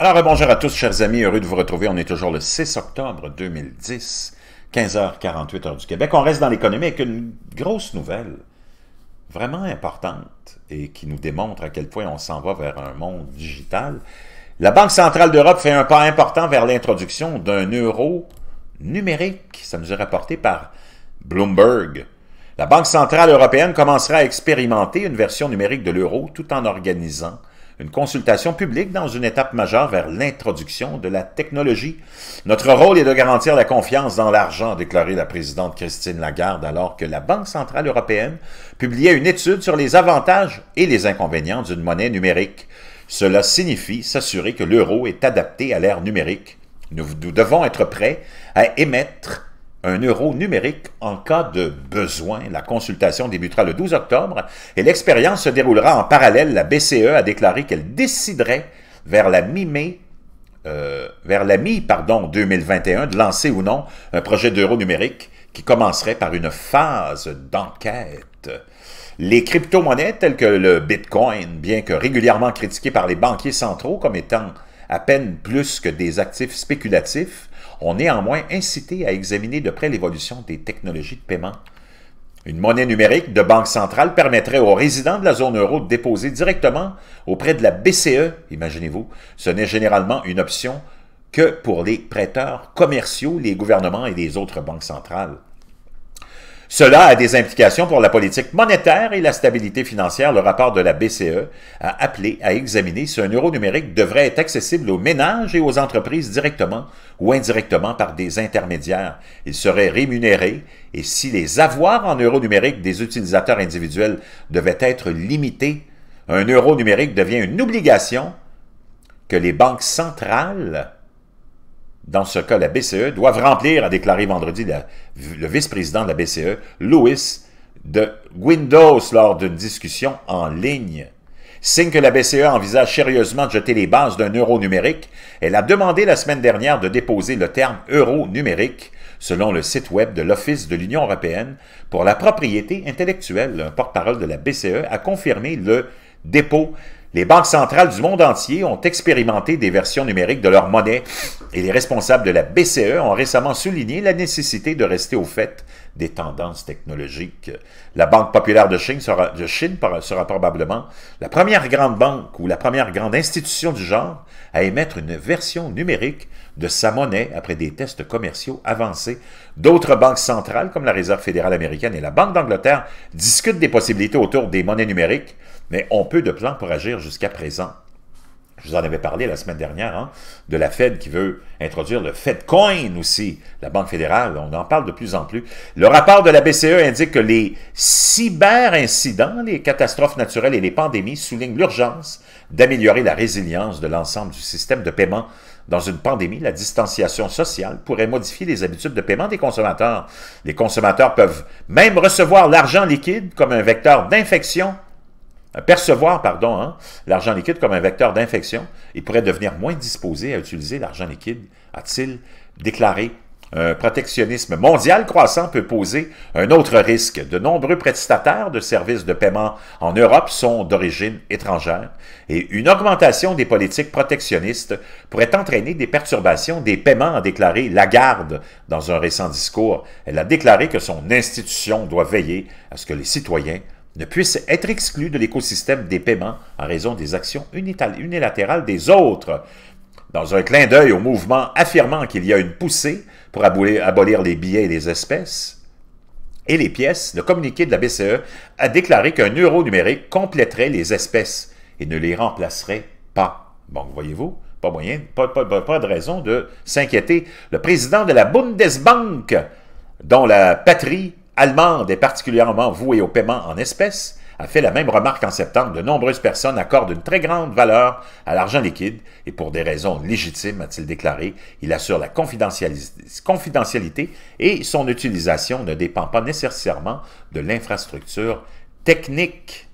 Alors, bonjour à tous, chers amis, heureux de vous retrouver. On est toujours le 6 octobre 2010, 15h48 heure du Québec. On reste dans l'économie avec une grosse nouvelle vraiment importante et qui nous démontre à quel point on s'en va vers un monde digital. La Banque centrale d'Europe fait un pas important vers l'introduction d'un euro numérique. Ça nous est rapporté par Bloomberg. La Banque centrale européenne commencera à expérimenter une version numérique de l'euro tout en organisant une consultation publique dans une étape majeure vers l'introduction de la technologie. Notre rôle est de garantir la confiance dans l'argent, a déclaré la présidente Christine Lagarde, alors que la Banque centrale européenne publiait une étude sur les avantages et les inconvénients d'une monnaie numérique. Cela signifie s'assurer que l'euro est adapté à l'ère numérique. Nous, nous devons être prêts à émettre un euro numérique en cas de besoin. La consultation débutera le 12 octobre et l'expérience se déroulera en parallèle. La BCE a déclaré qu'elle déciderait vers la mi-mai euh, vers la mi 2021 de lancer ou non un projet d'euro numérique qui commencerait par une phase d'enquête. Les crypto-monnaies telles que le Bitcoin, bien que régulièrement critiquées par les banquiers centraux comme étant à peine plus que des actifs spéculatifs, ont néanmoins incité à examiner de près l'évolution des technologies de paiement. Une monnaie numérique de banque centrale permettrait aux résidents de la zone euro de déposer directement auprès de la BCE, imaginez-vous. Ce n'est généralement une option que pour les prêteurs commerciaux, les gouvernements et les autres banques centrales. Cela a des implications pour la politique monétaire et la stabilité financière. Le rapport de la BCE a appelé à examiner si un euro numérique devrait être accessible aux ménages et aux entreprises directement ou indirectement par des intermédiaires. Il serait rémunéré et si les avoirs en euro numérique des utilisateurs individuels devaient être limités, un euro numérique devient une obligation que les banques centrales dans ce cas la BCE, doit remplir, a déclaré vendredi le vice-président de la BCE, Louis de Windows, lors d'une discussion en ligne. Signe que la BCE envisage sérieusement de jeter les bases d'un euro numérique, elle a demandé la semaine dernière de déposer le terme euro numérique selon le site web de l'Office de l'Union européenne pour la propriété intellectuelle. Un porte-parole de la BCE a confirmé le dépôt. Les banques centrales du monde entier ont expérimenté des versions numériques de leur monnaie et les responsables de la BCE ont récemment souligné la nécessité de rester au fait des tendances technologiques. La Banque populaire de Chine sera, probablement la première grande banque ou la première grande institution du genre à émettre une version numérique de sa monnaie après des tests commerciaux avancés. D'autres banques centrales, comme la Réserve fédérale américaine et la Banque d'Angleterre, discutent des possibilités autour des monnaies numériques, mais ont peu de plans pour agir jusqu'à présent. Je vous en avais parlé la semaine dernière, hein, de la Fed qui veut introduire le Fedcoin aussi, la Banque fédérale, on en parle de plus en plus. Le rapport de la BCE indique que les cyber-incidents, les catastrophes naturelles et les pandémies soulignent l'urgence d'améliorer la résilience de l'ensemble du système de paiement. Dans une pandémie, la distanciation sociale pourrait modifier les habitudes de paiement des consommateurs. Les consommateurs peuvent même recevoir l'argent liquide comme un vecteur d'infection euh, percevoir pardon, hein, l'argent liquide comme un vecteur d'infection et pourrait devenir moins disposé à utiliser l'argent liquide, a-t-il déclaré. Un protectionnisme mondial croissant peut poser un autre risque. De nombreux prestataires de services de paiement en Europe sont d'origine étrangère et une augmentation des politiques protectionnistes pourrait entraîner des perturbations des paiements, a déclaré Lagarde dans un récent discours. Elle a déclaré que son institution doit veiller à ce que les citoyens ne puisse être exclus de l'écosystème des paiements en raison des actions unilatérales des autres. Dans un clin d'œil au mouvement affirmant qu'il y a une poussée pour abolir les billets et les espèces, et les pièces, le communiqué de la BCE a déclaré qu'un euro numérique compléterait les espèces et ne les remplacerait pas. Bon, voyez-vous, pas moyen, pas, pas, de raison de s'inquiéter. Le président de la Bundesbank, dont la patrie allemande et particulièrement vouée au paiement en espèces, a fait la même remarque en septembre. De nombreuses personnes accordent une très grande valeur à l'argent liquide et pour des raisons légitimes, a-t-il déclaré, il assure la confidentialité et son utilisation ne dépend pas nécessairement de l'infrastructure technique.